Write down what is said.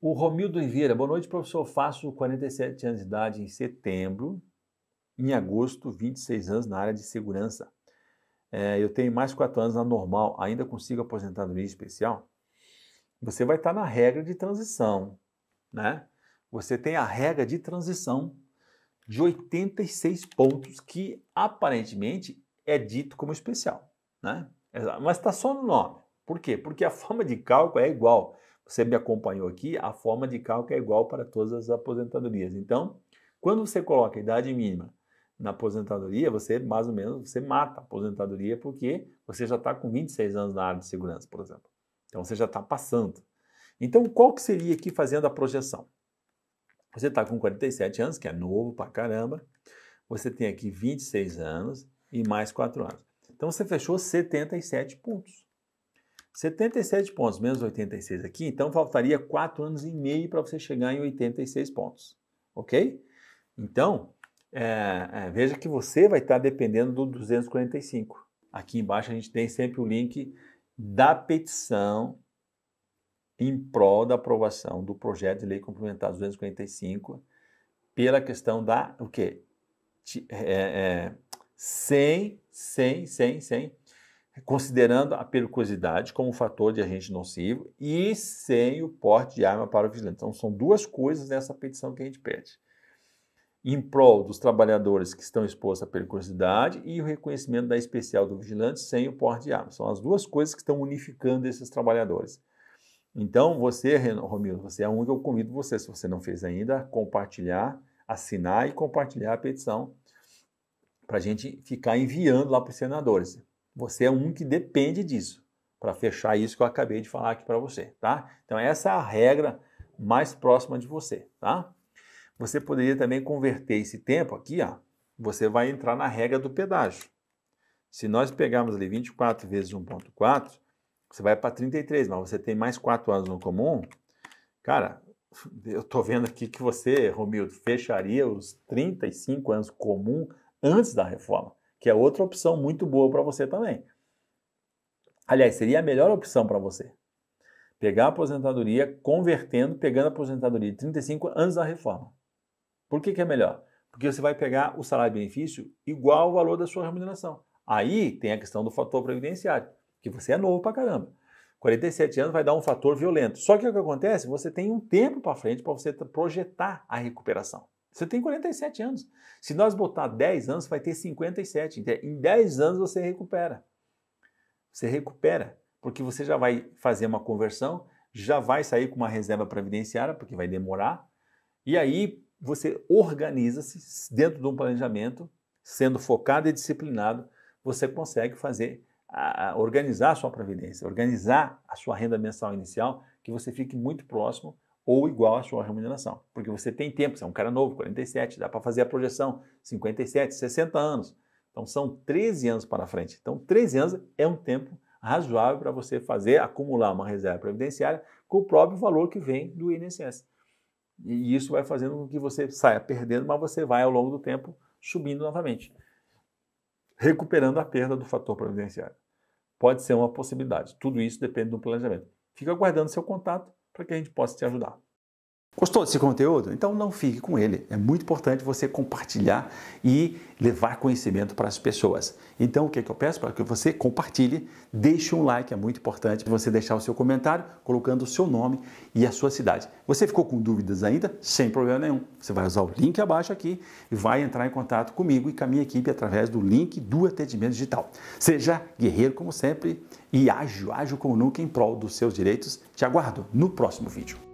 O Romildo Oliveira, boa noite, professor. faço 47 anos de idade em setembro, em agosto, 26 anos na área de segurança. É, eu tenho mais 4 anos na normal, ainda consigo aposentadoria especial? Você vai estar na regra de transição, né? Você tem a regra de transição de 86 pontos, que aparentemente é dito como especial, né? Mas está só no nome. Por quê? Porque a forma de cálculo é igual você me acompanhou aqui, a forma de cálculo é igual para todas as aposentadorias. Então, quando você coloca a idade mínima na aposentadoria, você mais ou menos você mata a aposentadoria porque você já está com 26 anos na área de segurança, por exemplo. Então você já está passando. Então, qual que seria aqui fazendo a projeção? Você está com 47 anos, que é novo pra caramba. Você tem aqui 26 anos e mais 4 anos. Então você fechou 77 pontos. 77 pontos menos 86 aqui, então faltaria 4 anos e meio para você chegar em 86 pontos, ok? Então, é, é, veja que você vai estar tá dependendo do 245. Aqui embaixo a gente tem sempre o link da petição em prol da aprovação do projeto de lei complementar 245 pela questão da o quê? É, é, sem, sem, sem, sem considerando a periculosidade como um fator de agente nocivo e sem o porte de arma para o vigilante. Então, são duas coisas nessa petição que a gente pede. Em prol dos trabalhadores que estão expostos à periculosidade e o reconhecimento da especial do vigilante sem o porte de arma. São as duas coisas que estão unificando esses trabalhadores. Então, você, Romildo, você é um que eu convido você, se você não fez ainda, a compartilhar, assinar e compartilhar a petição para a gente ficar enviando lá para os senadores. Você é um que depende disso, para fechar isso que eu acabei de falar aqui para você, tá? Então essa é a regra mais próxima de você, tá? Você poderia também converter esse tempo aqui, ó, você vai entrar na regra do pedágio. Se nós pegarmos ali 24 vezes 1.4, você vai para 33, mas você tem mais 4 anos no comum. Cara, eu tô vendo aqui que você, Romildo, fecharia os 35 anos comum antes da reforma que é outra opção muito boa para você também. Aliás, seria a melhor opção para você. Pegar a aposentadoria convertendo, pegando a aposentadoria de 35 anos da reforma. Por que, que é melhor? Porque você vai pegar o salário-benefício igual ao valor da sua remuneração. Aí tem a questão do fator previdenciário, que você é novo para caramba. 47 anos vai dar um fator violento. Só que o que acontece? Você tem um tempo para frente para você projetar a recuperação. Você tem 47 anos. Se nós botar 10 anos, vai ter 57. Então, em 10 anos você recupera. Você recupera, porque você já vai fazer uma conversão, já vai sair com uma reserva previdenciária, porque vai demorar. E aí você organiza-se dentro de um planejamento, sendo focado e disciplinado, você consegue fazer a, a organizar a sua previdência, organizar a sua renda mensal inicial, que você fique muito próximo ou igual à sua remuneração. Porque você tem tempo, você é um cara novo, 47, dá para fazer a projeção, 57, 60 anos. Então são 13 anos para frente. Então 13 anos é um tempo razoável para você fazer, acumular uma reserva previdenciária com o próprio valor que vem do INSS. E isso vai fazendo com que você saia perdendo, mas você vai ao longo do tempo subindo novamente, recuperando a perda do fator previdenciário. Pode ser uma possibilidade. Tudo isso depende do planejamento. Fica aguardando seu contato para que a gente possa te ajudar. Gostou desse conteúdo? Então não fique com ele. É muito importante você compartilhar e levar conhecimento para as pessoas. Então o que, é que eu peço? Para que você compartilhe, deixe um like, é muito importante você deixar o seu comentário colocando o seu nome e a sua cidade. Você ficou com dúvidas ainda? Sem problema nenhum. Você vai usar o link abaixo aqui e vai entrar em contato comigo e com a minha equipe através do link do atendimento digital. Seja guerreiro como sempre e ágil, ágil como nunca em prol dos seus direitos. Te aguardo no próximo vídeo.